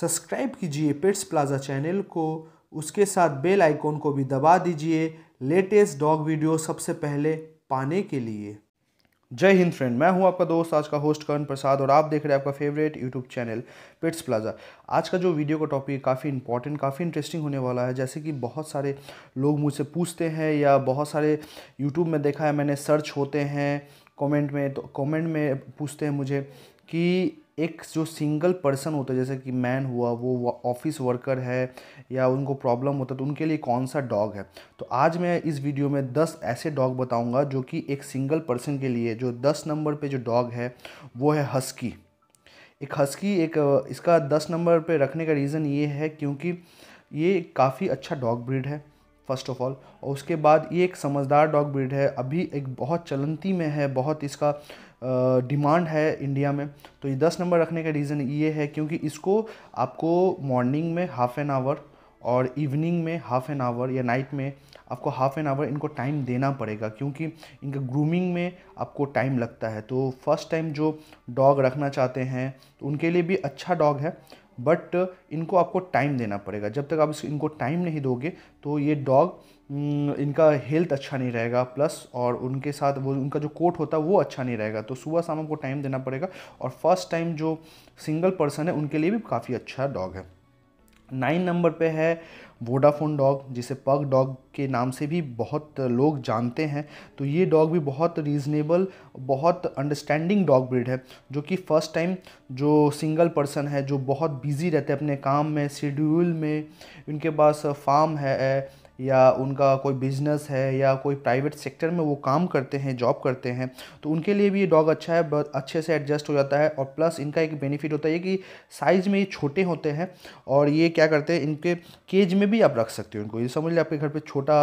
subscribe कीजिए pets plaza channel को उसके साथ बेल आइकॉन को भी दबा दीजिए लेटेस्ट डॉग वीडियो सबसे पहले पाने के लिए जय हिंद फ्रेंड मैं हूं आपका दोस्त आज का होस्ट करण प्रसाद और आप देख रहे हैं आपका favourite YouTube channel Pets Plaza आज का जो वीडियो का टॉपिक काफ़ी इंपॉर्टेंट काफ़ी इंटरेस्टिंग होने वाला है जैसे कि बहुत सारे लोग मुझसे पूछते हैं या बहुत सारे यूट्यूब में देखा है मैंने सर्च होते हैं कॉमेंट में तो कॉमेंट में पूछते हैं मुझे कि एक जो सिंगल पर्सन होता है जैसे कि मैन हुआ वो ऑफिस वर्कर है या उनको प्रॉब्लम होता है तो उनके लिए कौन सा डॉग है तो आज मैं इस वीडियो में 10 ऐसे डॉग बताऊंगा जो कि एक सिंगल पर्सन के लिए जो 10 नंबर पे जो डॉग है वो है हस्की एक हस्की एक इसका 10 नंबर पे रखने का रीज़न ये है क्योंकि ये काफ़ी अच्छा डॉग ब्रीड है फर्स्ट ऑफ ऑल और उसके बाद ये एक समझदार डॉग ब्रीड है अभी एक बहुत चलंती में है बहुत इसका डिमांड है इंडिया में तो ये दस नंबर रखने का रीज़न ये है क्योंकि इसको आपको मॉर्निंग में हाफ़ एन आवर और इवनिंग में हाफ़ एन आवर या नाइट में आपको हाफ़ एन आवर इनको टाइम देना पड़ेगा क्योंकि इनके ग्रूमिंग में आपको टाइम लगता है तो फर्स्ट टाइम जो डॉग रखना चाहते हैं तो उनके लिए भी अच्छा डॉग है बट uh, इनको आपको टाइम देना पड़ेगा जब तक आप इनको टाइम नहीं दोगे तो ये डॉग इनका हेल्थ अच्छा नहीं रहेगा प्लस और उनके साथ वो उनका जो कोट होता है वो अच्छा नहीं रहेगा तो सुबह शाम आपको टाइम देना पड़ेगा और फर्स्ट टाइम जो सिंगल पर्सन है उनके लिए भी काफ़ी अच्छा डॉग है नाइन नंबर पे है वोडाफोन डॉग जिसे पग डॉग के नाम से भी बहुत लोग जानते हैं तो ये डॉग भी बहुत रीज़नेबल बहुत अंडरस्टैंडिंग डॉग ब्रिड है जो कि फ़र्स्ट टाइम जो सिंगल पर्सन है जो बहुत बिज़ी रहते हैं अपने काम में शेड्यूल में उनके पास फार्म है या उनका कोई बिजनेस है या कोई प्राइवेट सेक्टर में वो काम करते हैं जॉब करते हैं तो उनके लिए भी ये डॉग अच्छा है बहुत अच्छे से एडजस्ट हो जाता है और प्लस इनका एक बेनिफिट होता है कि साइज़ में ये छोटे होते हैं और ये क्या करते हैं इनके केज में भी आप रख सकते हो इनको ये समझ लीजिए आपके घर पर छोटा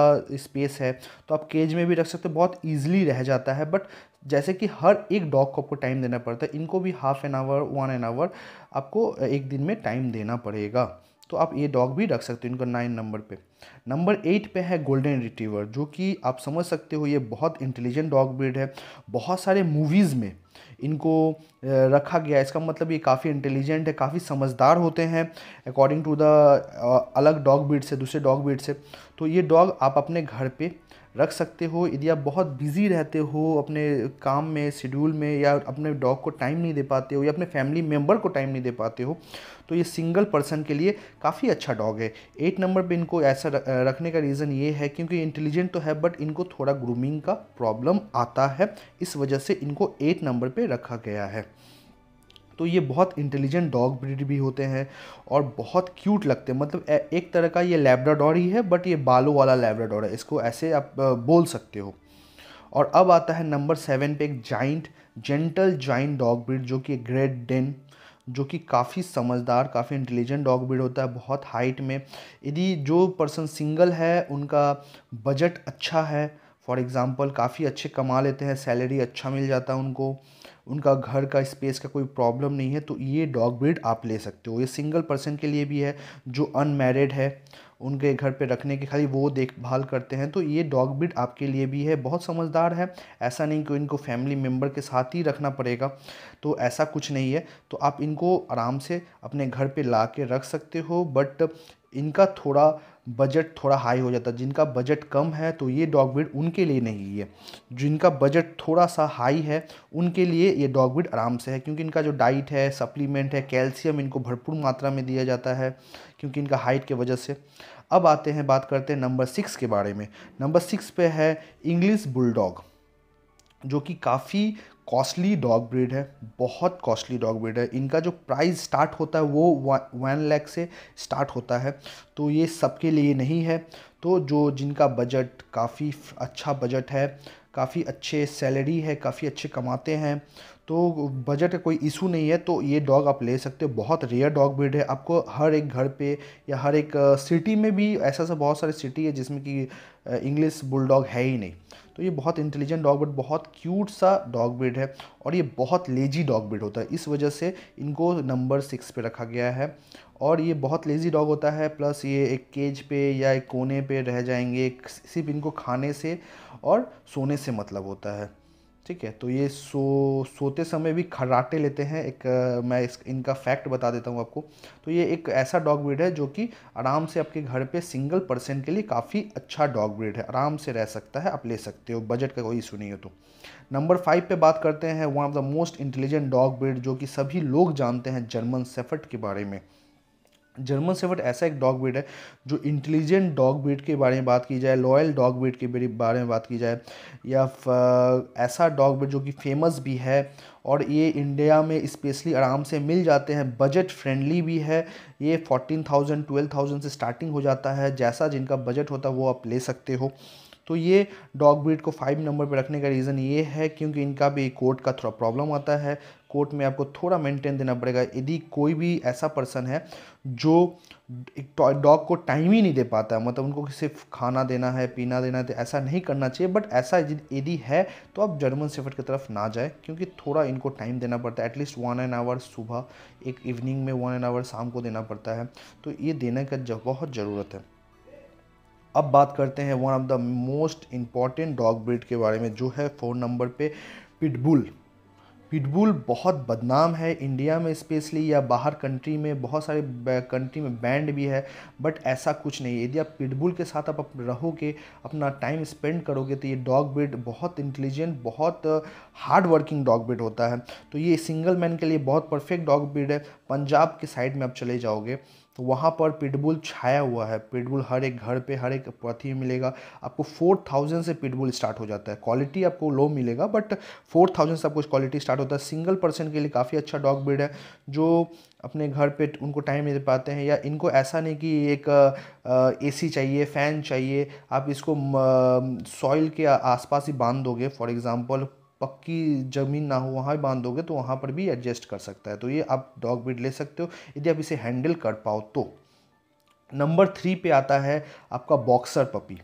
स्पेस है तो आप केज में भी रख सकते हो बहुत ईजिली रह जाता है बट जैसे कि हर एक डॉग को आपको टाइम देना पड़ता है इनको भी half an hour one an hour आपको एक दिन में टाइम देना पड़ेगा तो आप ये डॉग भी रख सकते हो इनको नाइन नंबर पे नंबर एट पे है गोल्डन रिट्रीवर जो कि आप समझ सकते हो ये बहुत इंटेलिजेंट डॉग ब्रीड है बहुत सारे मूवीज़ में इनको रखा गया इसका मतलब ये काफ़ी इंटेलिजेंट है काफ़ी समझदार होते हैं अकॉर्डिंग टू द अलग डॉग ब्रीड से दूसरे डॉग ब्रीड से तो ये डॉग आप अपने घर पर रख सकते हो यदि आप बहुत बिज़ी रहते हो अपने काम में शेड्यूल में या अपने डॉग को टाइम नहीं दे पाते हो या अपने फैमिली मेम्बर को टाइम नहीं दे पाते हो तो ये सिंगल पर्सन के लिए काफ़ी अच्छा डॉग है एट नंबर पे इनको ऐसा रखने का रीज़न ये है क्योंकि इंटेलिजेंट तो है बट इनको थोड़ा ग्रूमिंग का प्रॉब्लम आता है इस वजह से इनको एट नंबर पर रखा गया है तो ये बहुत इंटेलिजेंट डॉग ब्रीड भी होते हैं और बहुत क्यूट लगते हैं मतलब एक तरह का ये लेब्राडोर ही है बट ये बालों वाला लेब्राडोर है इसको ऐसे आप बोल सकते हो और अब आता है नंबर सेवन पे एक giant gentle giant dog breed जो कि ग्रेट डेन जो कि काफ़ी समझदार काफ़ी इंटेलिजेंट डॉग ब्रीड होता है बहुत हाइट में यदि जो पर्सन सिंगल है उनका बजट अच्छा है फॉर एग्ज़ाम्पल काफ़ी अच्छे कमा लेते हैं सैलरी अच्छा मिल जाता है उनको उनका घर का स्पेस का कोई प्रॉब्लम नहीं है तो ये डॉग ब्रीड आप ले सकते हो ये सिंगल पर्सन के लिए भी है जो अनमेरिड है उनके घर पे रखने के खाली वो देखभाल करते हैं तो ये डॉग ब्रीड आपके लिए भी है बहुत समझदार है ऐसा नहीं कि इनको फैमिली मेम्बर के साथ ही रखना पड़ेगा तो ऐसा कुछ नहीं है तो आप इनको आराम से अपने घर पे ला के रख सकते हो बट इनका थोड़ा बजट थोड़ा हाई हो जाता है जिनका बजट कम है तो ये डॉग ब्रीड उनके लिए नहीं है जिनका बजट थोड़ा सा हाई है उनके लिए ये डॉग ब्रीड आराम से है क्योंकि इनका जो डाइट है सप्लीमेंट है कैल्शियम इनको भरपूर मात्रा में दिया जाता है क्योंकि इनका हाइट के वजह से अब आते हैं बात करते हैं नंबर सिक्स के बारे में नंबर सिक्स पे है इंग्लिश बुलडॉग जो कि काफ़ी कॉस्टली डॉग ब्रीड है बहुत कॉस्टली डॉग ब्रीड है इनका जो प्राइस स्टार्ट होता है वो वन लैख से स्टार्ट होता है तो ये सबके लिए नहीं है तो जो जिनका बजट काफ़ी अच्छा बजट है काफ़ी अच्छे सैलरी है काफ़ी अच्छे कमाते हैं तो बजट का कोई इशू नहीं है तो ये डॉग आप ले सकते हो बहुत रेयर डॉग ब्रीड है आपको हर एक घर पे या हर एक सिटी में भी ऐसा सा बहुत सारे सिटी है जिसमें कि इंग्लिश बुलडॉग है ही नहीं तो ये बहुत इंटेलिजेंट डॉग ब्रीड बहुत क्यूट सा डॉग ब्रीड है और ये बहुत लेजी डॉग ब्रीड होता है इस वजह से इनको नंबर सिक्स पे रखा गया है और ये बहुत लेज़ी डॉग होता है प्लस ये एक केज पे या एक कोने पे रह जाएंगे सिर्फ इनको खाने से और सोने से मतलब होता है ठीक है तो ये सो सोते समय भी खर्राटे लेते हैं एक मैं इस इनका फैक्ट बता देता हूँ आपको तो ये एक ऐसा डॉग ब्रीड है जो कि आराम से आपके घर पे सिंगल पर्सन के लिए काफ़ी अच्छा डॉग ब्रीड है आराम से रह सकता है आप ले सकते हो बजट का कोई इशू नहीं हो तो नंबर फाइव पे बात करते हैं one of the most intelligent dog breed जो कि सभी लोग जानते हैं जर्मन सेफर्ट के बारे में जर्मन सेवर्ट ऐसा एक डॉग ब्रीड है जो इंटेलिजेंट डॉग ब्रीड के बारे में बात की जाए लॉयल डॉग ब्रीड के बारे में बात की जाए या ऐसा डॉग ब्रीड जो कि फेमस भी है और ये इंडिया में स्पेशली आराम से मिल जाते हैं बजट फ्रेंडली भी है ये फोर्टीन थाउजेंड ट्वेल्व थाउजेंड से स्टार्टिंग हो जाता है जैसा जिनका बजट होता है वो आप ले सकते हो तो ये डॉग ब्रीड को फाइव नंबर पर रखने का रीज़न ये है क्योंकि इनका भी कोर्ट का थोड़ा प्रॉब्लम आता है कोर्ट में आपको थोड़ा मेंटेन देना पड़ेगा यदि कोई भी ऐसा पर्सन है जो डॉग को टाइम ही नहीं दे पाता है मतलब उनको सिर्फ खाना देना है पीना देना है तो ऐसा नहीं करना चाहिए बट ऐसा यदि है तो आप जर्मन सेफर्ट की तरफ ना जाए क्योंकि थोड़ा इनको टाइम देना पड़ता है एटलीस्ट वन एन आवर सुबह एक इवनिंग में वन एन आवर शाम को देना पड़ता है तो ये देने का बहुत ज़रूरत है अब बात करते हैं one of the most important dog breed के बारे में जो है फ़ोन नंबर पे पिटबुल पिटबुल बहुत बदनाम है इंडिया में स्पेशली या बाहर कंट्री में बहुत सारे कंट्री में बैंड भी है बट ऐसा कुछ नहीं यदि आप पिटबुल के साथ आप रहोगे अपना टाइम स्पेंड करोगे तो ये डॉग ब्रिड बहुत इंटेलिजेंट बहुत हार्ड वर्किंग डॉग ब्रिड होता है तो ये सिंगल मैन के लिए बहुत परफेक्ट डॉग ब्रिड है पंजाब के साइड में आप चले जाओगे तो वहाँ पर पिटबुल छाया हुआ है पिटबुल हर एक घर पे हर एक में मिलेगा आपको फोर थाउजेंड से पिटबुल स्टार्ट हो जाता है क्वालिटी आपको लो मिलेगा बट फोर थाउजेंड से आपको क्वालिटी स्टार्ट होता है सिंगल पर्सन के लिए काफ़ी अच्छा डॉग ब्रीड है जो अपने घर पे उनको टाइम दे पाते हैं या इनको ऐसा नहीं कि एक ए चाहिए फ़ैन चाहिए आप इसको सॉइल के आसपास ही बांध दोगे फॉर एग्ज़ाम्पल पक्की ज़मीन ना हो वहाँ बांध दोगे तो वहाँ पर भी एडजस्ट कर सकता है तो ये आप डॉग ब्रीड ले सकते हो यदि आप इसे हैंडल कर पाओ तो नंबर थ्री पे आता है आपका बॉक्सर पपी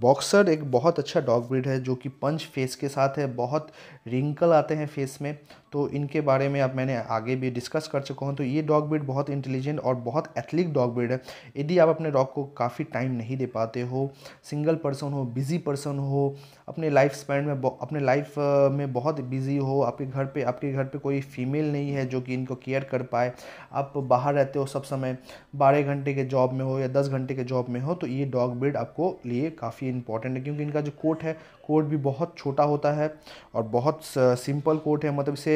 बॉक्सर एक बहुत अच्छा डॉग ब्रीड है जो कि पंच फेस के साथ है बहुत रिंकल आते हैं फेस में तो इनके बारे में अब मैंने आगे भी डिस्कस कर चुका हूँ तो ये डॉग ब्रिड बहुत इंटेलिजेंट और बहुत एथलिक डॉग ब्रिड है यदि आप अपने डॉग को काफ़ी टाइम नहीं दे पाते हो सिंगल पर्सन हो बिज़ी पर्सन हो अपने लाइफ स्पैंड में अपने लाइफ में बहुत बिज़ी हो आपके घर पे आपके घर पे कोई फीमेल नहीं है जो कि इनको केयर कर पाए आप बाहर रहते हो सब समय बारह घंटे के जॉब में हो या दस घंटे के जॉब में हो तो ये डॉग ब्रिड आपको लिए काफ़ी इंपॉर्टेंट है क्योंकि इनका जो कोट है कोड भी बहुत छोटा होता है और बहुत सिंपल कोड है मतलब इसे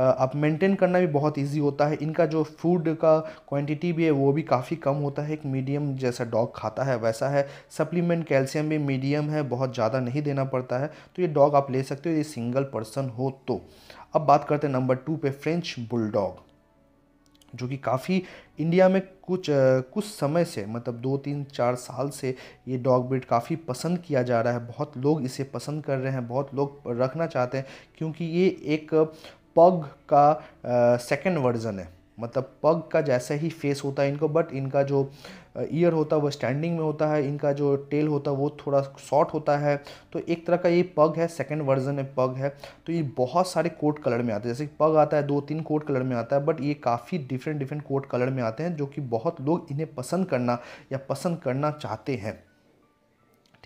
आप मेंटेन करना भी बहुत इजी होता है इनका जो फूड का क्वांटिटी भी है वो भी काफ़ी कम होता है एक मीडियम जैसा डॉग खाता है वैसा है सप्लीमेंट कैल्शियम भी मीडियम है बहुत ज़्यादा नहीं देना पड़ता है तो ये डॉग आप ले सकते हो ये सिंगल पर्सन हो तो अब बात करते हैं नंबर टू पे फ्रेंच बुलडॉग जो कि काफ़ी इंडिया में कुछ कुछ समय से मतलब दो तीन चार साल से ये डॉग ब्रिड काफ़ी पसंद किया जा रहा है बहुत लोग इसे पसंद कर रहे हैं बहुत लोग रखना चाहते हैं क्योंकि ये एक पग का सेकेंड वर्जन है मतलब पग का जैसा ही फेस होता है इनको बट इनका जो ईयर होता है वो स्टैंडिंग में होता है इनका जो टेल होता है वो थोड़ा शॉर्ट होता है तो एक तरह का ये पग है सेकंड वर्जन में पग है तो ये बहुत सारे कोट कलर में आते हैं जैसे पग आता है दो तीन कोट कलर में आता है बट ये काफ़ी डिफरेंट डिफरेंट कोट कलर में आते हैं जो कि बहुत लोग इन्हें पसंद करना या पसंद करना चाहते हैं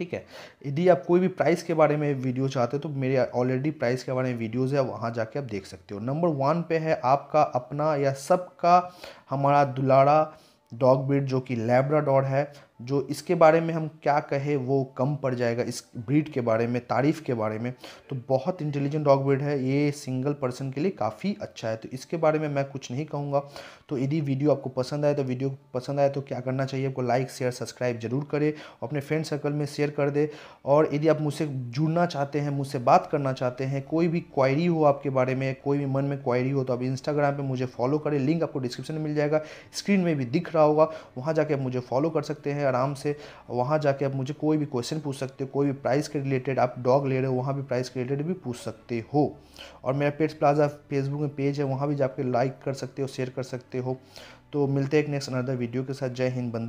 ठीक है यदि आप कोई भी प्राइस के बारे में वीडियो चाहते हो तो मेरे ऑलरेडी प्राइस के बारे में वीडियोज़ है वहाँ जाके आप देख सकते हो नंबर वन पे है आपका अपना या सबका हमारा दुलारा डॉग ब्रिड जो कि लेब्राडॉर है जो इसके बारे में हम क्या कहें वो कम पड़ जाएगा इस ब्रीड के बारे में तारीफ़ के बारे में तो बहुत इंटेलिजेंट डॉग ब्रीड है ये सिंगल पर्सन के लिए काफ़ी अच्छा है तो इसके बारे में मैं कुछ नहीं कहूँगा तो यदि वीडियो आपको पसंद आए तो वीडियो पसंद आए तो क्या करना चाहिए आपको लाइक शेयर सब्सक्राइब जरूर करें अपने फ्रेंड सर्कल में शेयर कर दे और यदि आप मुझसे जुड़ना चाहते हैं मुझसे बात करना चाहते हैं कोई भी क्वायरी हो आपके बारे में कोई भी मन में क्वायरी हो तो आप इंस्टाग्राम पर मुझे फॉलो करें लिंक आपको डिस्क्रिप्शन में मिल जाएगा स्क्रीन में भी दिख रहा होगा वहाँ जाके आप मुझे फॉलो कर सकते हैं आराम से वहाँ जाके आप मुझे कोई भी क्वेश्चन पूछ सकते हो कोई भी प्राइस के रिलेटेड आप डॉग ले रहे हो वहाँ भी प्राइस के रिलेटेड भी पूछ सकते हो और मेरा पेट्स प्लाजा फेसबुक में पेज है वहाँ भी जाके लाइक कर सकते हो शेयर कर सकते हो तो मिलते हैं एक नेक्स्ट अनदर वीडियो के साथ जय हिंद बंद